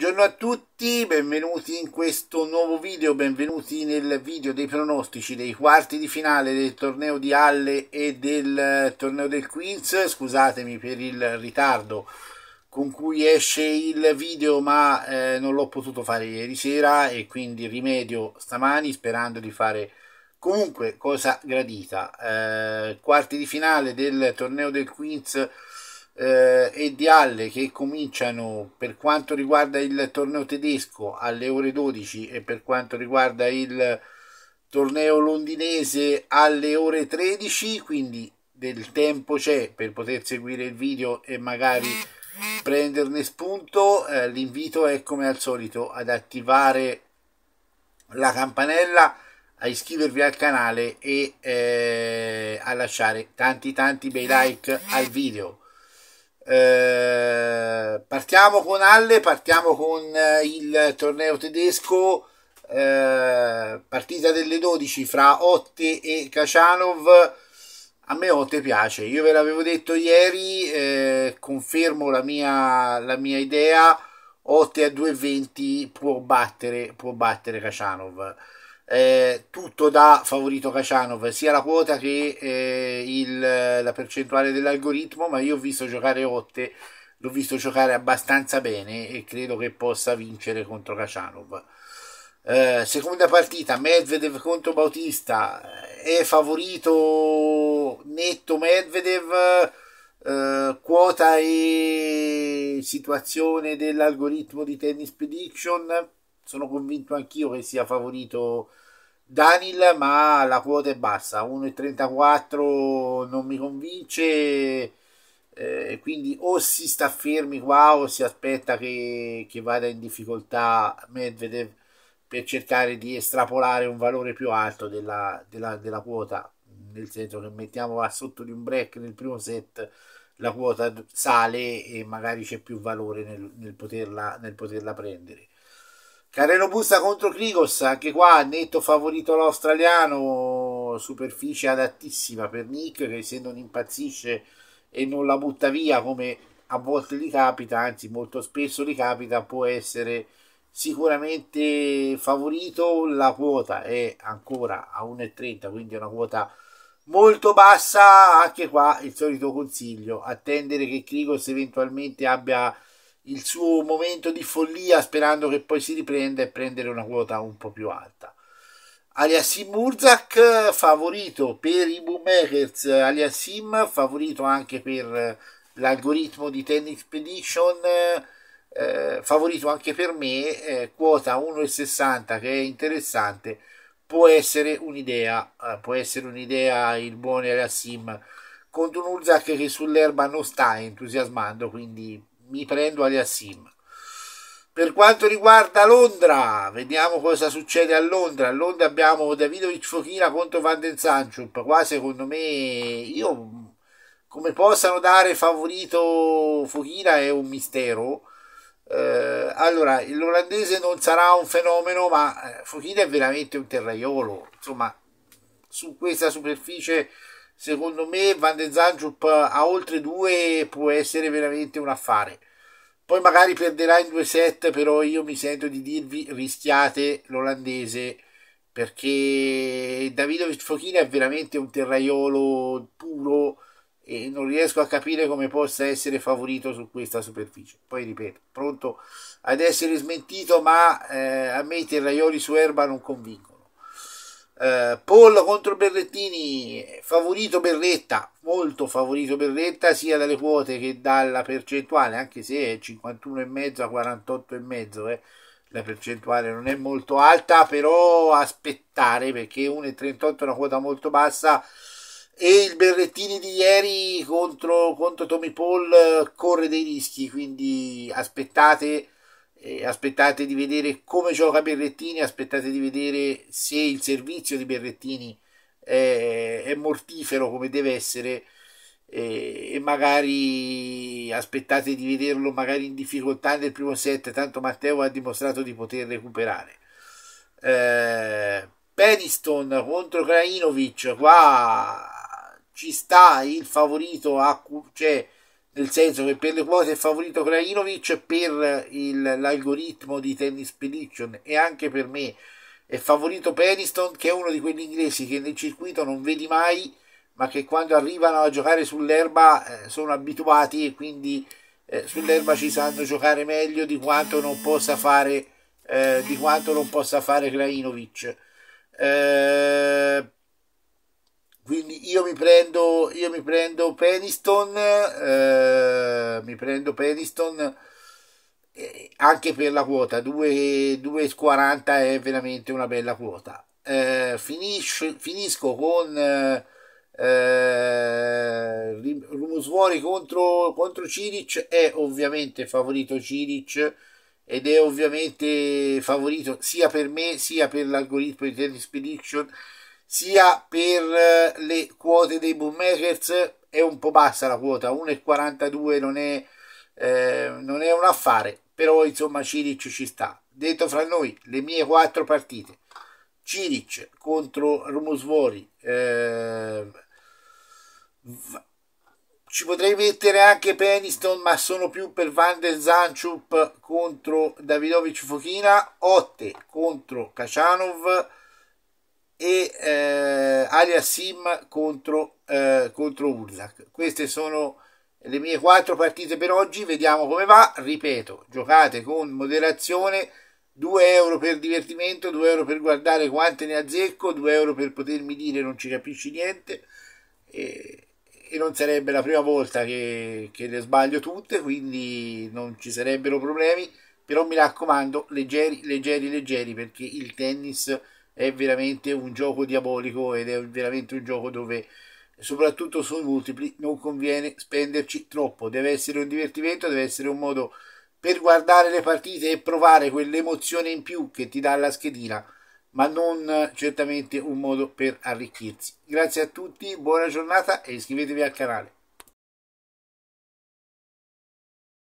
Buongiorno a tutti, benvenuti in questo nuovo video, benvenuti nel video dei pronostici dei quarti di finale del torneo di Halle e del eh, torneo del Queens. Scusatemi per il ritardo con cui esce il video, ma eh, non l'ho potuto fare ieri sera e quindi rimedio stamani sperando di fare comunque cosa gradita. Eh, quarti di finale del torneo del Queens eh, e di Halle che cominciano per quanto riguarda il torneo tedesco alle ore 12 e per quanto riguarda il torneo londinese alle ore 13 quindi del tempo c'è per poter seguire il video e magari prenderne spunto eh, l'invito è come al solito ad attivare la campanella a iscrivervi al canale e eh, a lasciare tanti tanti bei like al video eh, partiamo con Alle, partiamo con eh, il torneo tedesco, eh, partita delle 12 fra Otte e Kacianov. A me Otte piace, io ve l'avevo detto ieri, eh, confermo la mia, la mia idea, Otte a 2,20 può battere, può battere Kacianov eh, tutto da favorito Kacianov, sia la quota che eh, il, la percentuale dell'algoritmo, ma io ho visto giocare Otte, l'ho visto giocare abbastanza bene e credo che possa vincere contro Kacianov. Eh, seconda partita, Medvedev contro Bautista, è favorito netto Medvedev, eh, quota e situazione dell'algoritmo di Tennis Prediction sono convinto anch'io che sia favorito Danil, ma la quota è bassa, 1,34 non mi convince, eh, quindi o si sta fermi qua o si aspetta che, che vada in difficoltà Medvedev per cercare di estrapolare un valore più alto della, della, della, quota, nel senso che mettiamo a sotto di un break nel primo set la quota sale e magari c'è più valore nel, nel, poterla, nel poterla prendere. Carreno Busta contro Krigos, anche qua netto favorito l'australiano, superficie adattissima per Nick che se non impazzisce e non la butta via come a volte gli capita, anzi molto spesso gli capita, può essere sicuramente favorito, la quota è ancora a 1,30, quindi è una quota molto bassa, anche qua il solito consiglio, attendere che Krigos eventualmente abbia il suo momento di follia sperando che poi si riprenda e prendere una quota un po' più alta. Aliassim Urzak favorito per i bookmakers, Aliassim favorito anche per l'algoritmo di Ten Expedition, eh, favorito anche per me, eh, quota 1,60 che è interessante, può essere un'idea, eh, può essere un'idea il buon Aliassim contro un Urzak che sull'erba non sta entusiasmando, quindi mi prendo Aliassim. Per quanto riguarda Londra, vediamo cosa succede a Londra. A Londra abbiamo Davidovic Fochina contro Van den Sanchup. Qua secondo me, io come possano dare favorito Fochina è un mistero. Eh, allora, l'olandese non sarà un fenomeno, ma eh, Fochina è veramente un terraiolo. Insomma, su questa superficie secondo me Van de Zangiup a oltre due può essere veramente un affare. Poi magari perderà in due set, però io mi sento di dirvi rischiate l'olandese perché Davidovic Fochina è veramente un terraiolo puro e non riesco a capire come possa essere favorito su questa superficie. Poi ripeto, pronto ad essere smentito, ma eh, a me i terraioli su erba non convincono. Eh, Paul contro Berrettini, favorito Berretta, molto favorito Berretta sia dalle quote che dalla percentuale, anche se è 51,5 a 48,5, eh. la percentuale non è molto alta, però aspettare perché 1,38 è una quota molto bassa e il Berrettini di ieri contro, contro Tommy Paul eh, corre dei rischi, quindi aspettate eh, aspettate di vedere come gioca Berrettini, aspettate di vedere se il servizio di Berrettini è, è mortifero come deve essere eh, e magari aspettate di vederlo magari in difficoltà nel primo set, tanto Matteo ha dimostrato di poter recuperare. Eh, Peniston contro Krajinovic, qua ci sta il favorito, a, cioè nel senso che per le quote è favorito Krajinovic, per il, l'algoritmo di Tennis Prediction e anche per me è favorito Peniston che è uno di quegli inglesi che nel circuito non vedi mai ma che quando arrivano a giocare sull'erba eh, sono abituati e quindi eh, sull'erba ci sanno giocare meglio di quanto non possa fare eh, di quanto non possa fare Krajinovic eh, quindi io mi prendo, io mi prendo Peniston, eh, mi prendo Peniston eh, anche per la quota, 2,40 è veramente una bella quota. Eh, finisce, finisco con eh, eh Rumusuori contro, contro Ciric è ovviamente favorito Ciric ed è ovviamente favorito sia per me sia per l'algoritmo di Tennis Prediction sia per eh, le quote dei bookmakers è un po' bassa la quota 1,42 non è eh, non è un affare però insomma Ciric ci sta detto fra noi le mie quattro partite Ciric contro Rumusvori eh, ci potrei mettere anche Peniston ma sono più per Van der Zanciup contro Davidovic Fochina Otte contro Kacianov e eh, Alia Sim contro, eh, contro Urzak. Queste sono le mie quattro partite per oggi, vediamo come va. Ripeto, giocate con moderazione, 2 euro per divertimento, 2 euro per guardare quante ne azzecco, 2 euro per potermi dire non ci capisci niente. E, e non sarebbe la prima volta che, che le sbaglio tutte, quindi non ci sarebbero problemi. Però mi raccomando, leggeri, leggeri, leggeri, perché il tennis è veramente un gioco diabolico ed è veramente un gioco dove soprattutto sui multipli non conviene spenderci troppo deve essere un divertimento deve essere un modo per guardare le partite e provare quell'emozione in più che ti dà la schedina ma non certamente un modo per arricchirsi grazie a tutti buona giornata e iscrivetevi al canale